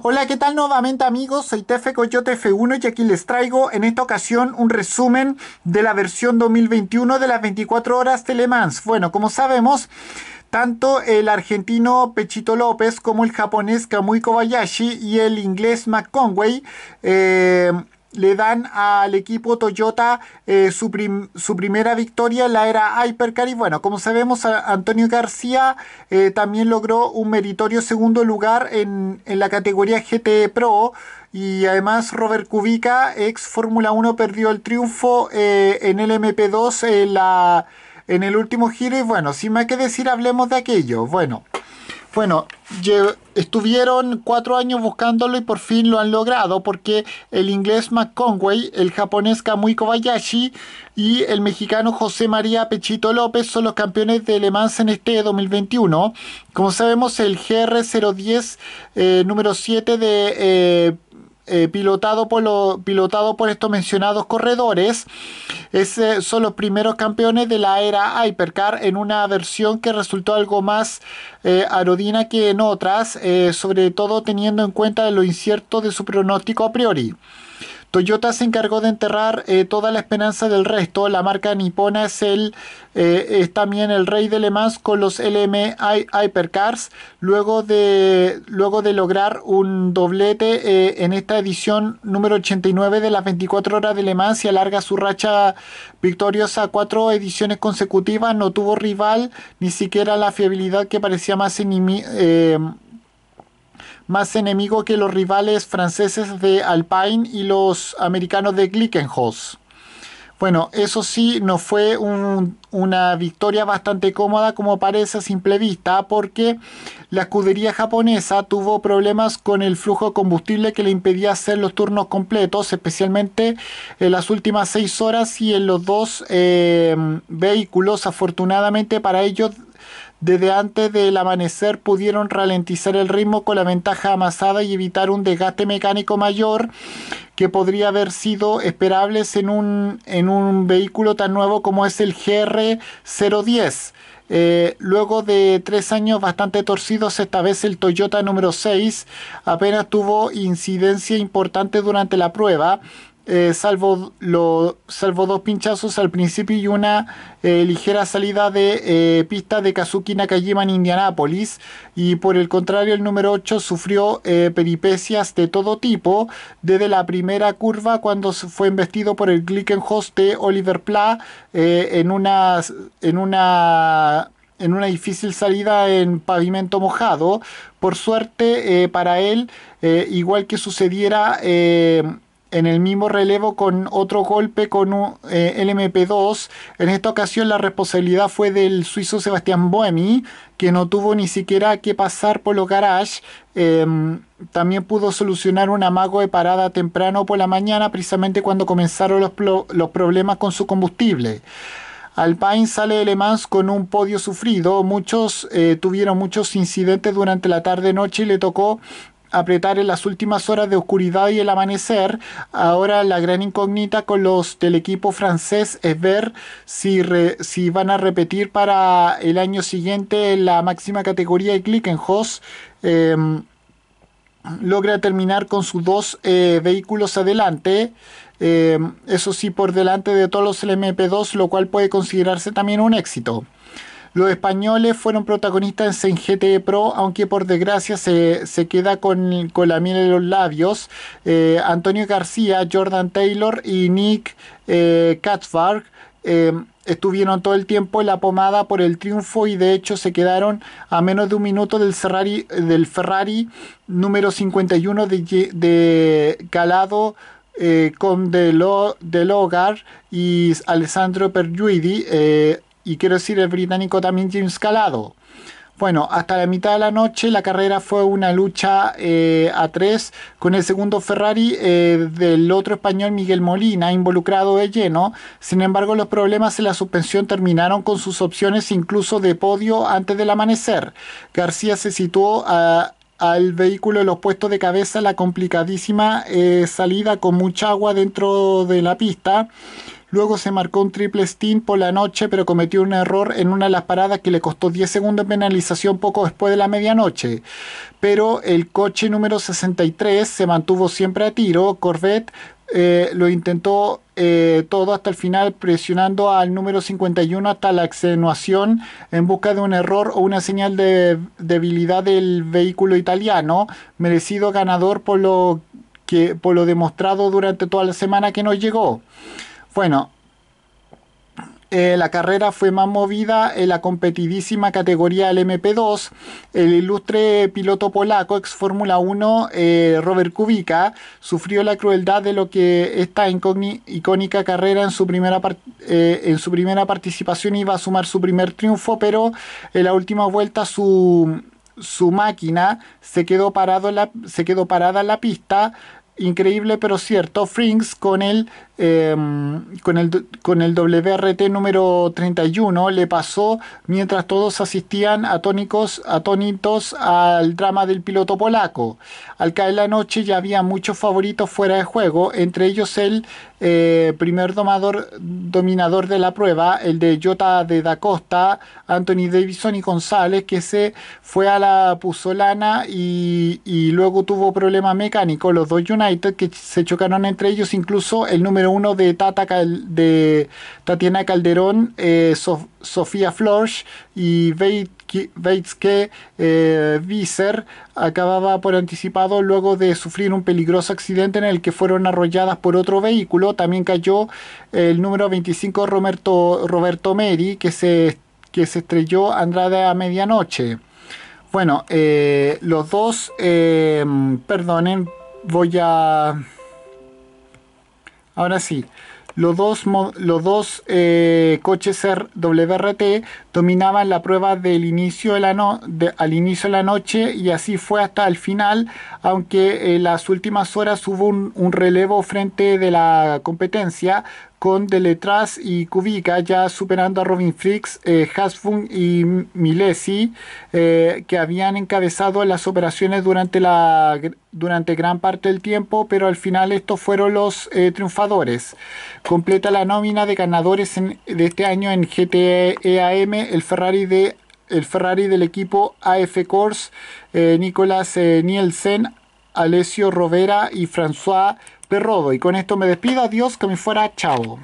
Hola, ¿qué tal nuevamente amigos? Soy Tefe Coyote F1 y aquí les traigo en esta ocasión un resumen de la versión 2021 de las 24 horas Telemans. Bueno, como sabemos, tanto el argentino Pechito López como el japonés Kamui Kobayashi y el inglés McConway... eh, le dan al equipo Toyota eh, su, primera victoria en la era Hypercar. Y bueno, como sabemos, Antonio García eh, también logró un meritorio segundo lugar en, la categoría GT Pro. Y además Robert Kubica, ex Fórmula 1, perdió el triunfo eh, en el MP2 en, la, en el último giro. Y bueno, sin más que decir, hablemos de aquello. Bueno. Bueno, estuvieron cuatro años buscándolo y por fin lo han logrado porque el inglés McConway, el japonés Kamui Kobayashi y el mexicano José María Pechito López son los campeones de Le Mans en este 2021. Como sabemos, el GR010 eh, número 7 de... Eh, eh, pilotado, por pilotado por estos mencionados corredores. Eh, son los primeros campeones de la era Hypercar en una versión que resultó algo más eh, arodina que en otras, sobre todo teniendo en cuenta lo incierto de su pronóstico a priori. Toyota se encargó de enterrar eh, toda la esperanza del resto. La marca nipona es, el, eh, también el rey de Le Mans con los LM Hypercars. Luego de, luego de lograr un doblete eh, en esta edición número 89 de las 24 horas de Le Mans y alarga su racha victoriosa a cuatro ediciones consecutivas, no tuvo rival, ni siquiera la fiabilidad que parecía más, más enemigo que los rivales franceses de Alpine y los americanos de Glickenhaus. Bueno, eso sí, no fue una victoria bastante cómoda como parece a simple vista, porque la escudería japonesa tuvo problemas con el flujo de combustible que le impedía hacer los turnos completos, especialmente en las últimas seis horas y en los dos eh, vehículos. Afortunadamente para ellos desde antes del amanecer pudieron ralentizar el ritmo con la ventaja amasada y evitar un desgaste mecánico mayor que podría haber sido esperable en un, en un vehículo tan nuevo como es el GR010. Eh, luego de tres años bastante torcidos, esta vez el Toyota número 6 apenas tuvo incidencia importante durante la prueba, eh, salvo, salvo dos pinchazos al principio y una eh, ligera salida de eh, pista de Kazuki Nakajima en Indianápolis. Y por el contrario, el número 8 sufrió peripecias de todo tipo, desde la primera curva cuando fue embestido por el Glickenhaus de Oliver Pla en una. En una en una difícil salida en pavimento mojado. Por suerte para él, igual que sucediera en el mismo relevo con otro golpe con un, eh, lmp 2 En esta ocasión la responsabilidad fue del suizo Sebastián Boemi, que no tuvo ni siquiera que pasar por los garages. Em, también pudo solucionar un amago de parada temprano por la mañana, precisamente cuando comenzaron los, problemas con su combustible. Alpine sale de Le Mans con un podio sufrido. Muchos eh, tuvieron muchos incidentes durante la tarde-noche y le tocó apretar en las últimas horas de oscuridad y el amanecer. Ahora la gran incógnita con los del equipo francés es ver si, van a repetir para el año siguiente la máxima categoría y click host. Em, logra terminar con sus dos eh, vehículos adelante. Em, eso sí, por delante de todos los LMP2, lo cual puede considerarse también un éxito. Los españoles fueron protagonistas en GTE Pro, aunque por desgracia se, queda con, con, la miel en los labios. Eh, Antonio García, Jordan Taylor y Nick eh, eh, estuvieron todo el tiempo en la pomada por el triunfo y de hecho se quedaron a menos de un minuto del Ferrari, número 51 de, de Calado eh, con de, Logar y Alessandro Perjuidi y quiero decir el británico también James Calado. Bueno, hasta la mitad de la noche la carrera fue una lucha eh, a tres con el segundo Ferrari eh, del otro español Miguel Molina involucrado de lleno. Sin embargo, los problemas en la suspensión terminaron con sus opciones incluso de podio antes del amanecer. García se situó al vehículo en los puestos de cabeza la complicadísima eh, salida con mucha agua dentro de la pista Luego se marcó un triple stint por la noche, pero cometió un error en una de las paradas que le costó 10 segundos de penalización poco después de la medianoche. Pero el coche número 63 se mantuvo siempre a tiro. Corvette eh, lo intentó eh, todo hasta el final presionando al número 51 hasta la extenuación en busca de un error o una señal de debilidad del vehículo italiano, merecido ganador por lo, que, por lo demostrado durante toda la semana que nos llegó. Bueno, eh, la carrera fue más movida en la competidísima categoría del MP2. El ilustre piloto polaco, ex Fórmula 1, eh, Robert Kubica, sufrió la crueldad de lo que esta icónica carrera en su, primera eh, en su primera participación iba a sumar su primer triunfo, pero en la última vuelta su, su máquina se quedó, parado la, se quedó parada en la pista, increíble pero cierto, Frings con el, em, con el, con el WRT número 31 le pasó mientras todos asistían atónicos, atónitos al drama del piloto polaco. Al caer la noche ya había muchos favoritos fuera de juego, entre ellos el eh, primer dominador de la prueba, el de Jota de Da Costa, Anthony Davison y González, que se fue a la Puzolana y, luego tuvo problema mecánico. Los dos que se chocaron entre ellos. Incluso el número uno de, Tatiana Calderón, eh, Sofía Florsch y Veitske eh, Visser acababa por anticipado luego de sufrir un peligroso accidente en el que fueron arrolladas por otro vehículo. También cayó el número 25 Roberto, Roberto Meri que se, que se estrelló Andrade a medianoche. Bueno, eh, los dos, eh, perdonen, voy a... Ahora sí, los dos, los dos eh, coches WRT dominaban la prueba del inicio de la al inicio de la noche y así fue hasta el final, aunque en las últimas horas hubo un, un relevo frente de la competencia, con Letras y Kubica ya superando a Robin Freaks, eh, Hasfung y Milesi, eh, que habían encabezado las operaciones durante, la, durante gran parte del tiempo, pero al final estos fueron los eh, triunfadores. Completa la nómina de ganadores de este año en GTEAM, el Ferrari de el Ferrari del equipo AF Corse, Nicolás Nielsen, Alessio Rovera y François Perrodo, Rodo. Y con esto me despido. Adiós, que me fuera. Chao.